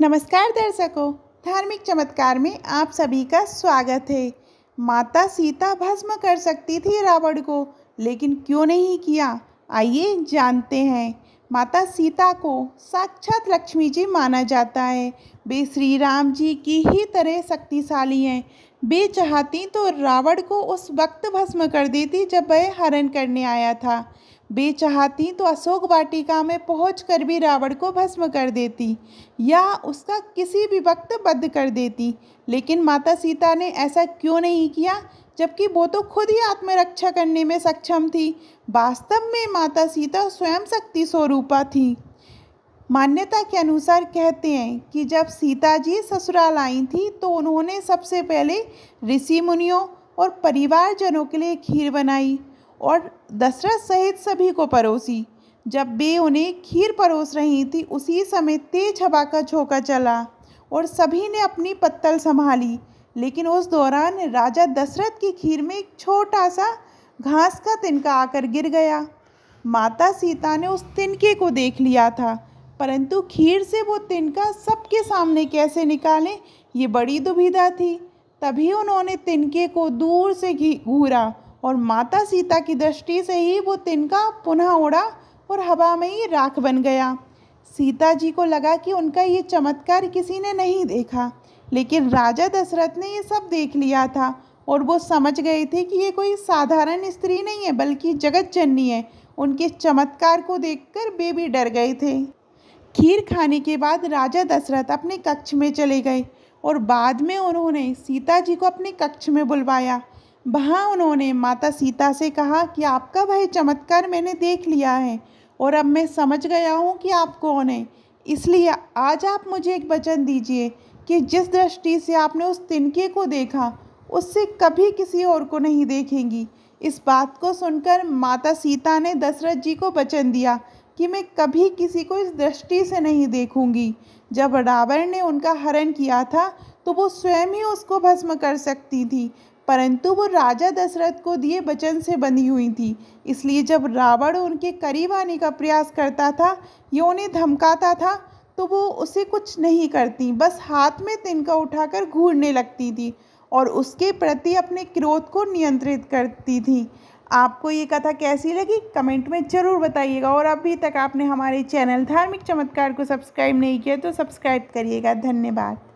नमस्कार दर्शकों धार्मिक चमत्कार में आप सभी का स्वागत है माता सीता भस्म कर सकती थी रावण को लेकिन क्यों नहीं किया आइए जानते हैं माता सीता को साक्षात लक्ष्मी जी माना जाता है वे श्री राम जी की ही तरह शक्तिशाली हैं वे चाहती तो रावण को उस वक्त भस्म कर देती जब वह हरण करने आया था वे चाहती तो अशोक वाटिका में पहुँच कर भी रावण को भस्म कर देती या उसका किसी भी वक्त बद कर देती लेकिन माता सीता ने ऐसा क्यों नहीं किया जबकि वो तो खुद ही आत्मरक्षा करने में सक्षम थी वास्तव में माता सीता स्वयं शक्ति स्वरूपा थी मान्यता के अनुसार कहते हैं कि जब सीता जी ससुराल आई थी तो उन्होंने सबसे पहले ऋषि मुनियों और परिवारजनों के लिए खीर बनाई और दशरथ सहित सभी को परोसी जब वे उन्हें खीर परोस रही थी उसी समय तेज हवा का झोंका चला और सभी ने अपनी पत्तल संभाली लेकिन उस दौरान राजा दशरथ की खीर में एक छोटा सा घास का तिनका आकर गिर गया माता सीता ने उस तिनके को देख लिया था परंतु खीर से वो तिनका सबके सामने कैसे निकालें ये बड़ी दुविधा थी तभी उन्होंने तिनके को दूर से घूरा और माता सीता की दृष्टि से ही वो तिनका पुनः उड़ा और हवा में ही राख बन गया सीता जी को लगा कि उनका ये चमत्कार किसी ने नहीं देखा लेकिन राजा दशरथ ने ये सब देख लिया था और वो समझ गए थे कि ये कोई साधारण स्त्री नहीं है बल्कि जगत जननी है उनके चमत्कार को देखकर बेबी डर गए थे खीर खाने के बाद राजा दशरथ अपने कक्ष में चले गए और बाद में उन्होंने सीता जी को अपने कक्ष में बुलवाया वहाँ उन्होंने माता सीता से कहा कि आपका भाई चमत्कार मैंने देख लिया है और अब मैं समझ गया हूँ कि आप कौन है इसलिए आज आप मुझे एक वचन दीजिए कि जिस दृष्टि से आपने उस तिनके को देखा उससे कभी किसी और को नहीं देखेंगी इस बात को सुनकर माता सीता ने दशरथ जी को वचन दिया कि मैं कभी किसी को इस दृष्टि से नहीं देखूंगी जब रावण ने उनका हरण किया था तो वो स्वयं ही उसको भस्म कर सकती थी परंतु वो राजा दशरथ को दिए वचन से बंधी हुई थी इसलिए जब रावण उनके करीब आने का प्रयास करता था ये उन्हें धमकाता था तो वो उसे कुछ नहीं करती बस हाथ में तिनका उठाकर घूरने लगती थी और उसके प्रति अपने क्रोध को नियंत्रित करती थी आपको ये कथा कैसी लगी कमेंट में ज़रूर बताइएगा और अभी तक आपने हमारे चैनल धार्मिक चमत्कार को सब्सक्राइब नहीं किया तो सब्सक्राइब करिएगा धन्यवाद